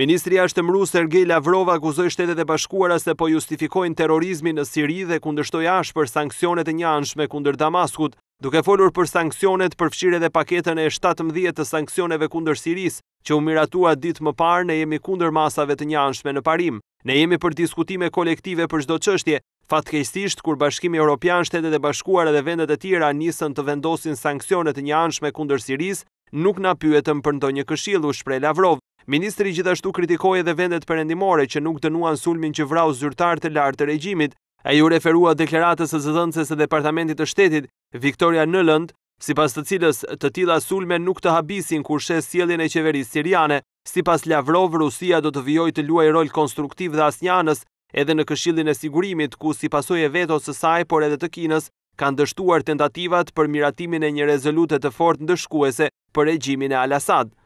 Ministri ashtë mru Sergej Lavrov akuzoj shtetet e bashkuara se po justifikojnë terorizmi në Siri dhe kundështoj ashtë për sankcionet e njanshme kundër Damaskut, duke folur për sankcionet përfshire dhe paketën e 17 të sankcioneve kundër Siris, që u miratua ditë më parë në jemi kundër masave të njanshme në parim. Në jemi për diskutime kolektive për shdo qështje, fatkejstisht kur bashkimi Europian shtetet e bashkuara dhe vendet e tjera njësën të vendosin sankcionet e njanshme kundër Siris, nuk na pyetëm për ndo një këshilu shprej Lavrov. Ministri gjithashtu kritikoj edhe vendet përendimore që nuk dënuan sulmin që vrau zyrtar të lartë të regjimit, e ju referua deklaratës e zëdhëndës e departamentit të shtetit, Victoria Nëllënd, si pas të cilës të tila sulme nuk të habisin kur shes sielin e qeveri siriane, si pas Lavrov, Rusia do të vjoj të luaj rol konstruktiv dhe asnjanës edhe në këshillin e sigurimit, ku si pasoj e veto së saj, por edhe të kinës, kanë dështuar tentativat për miratimin e një rezolute të fort ndëshkuese për regjimin e Al-Asad.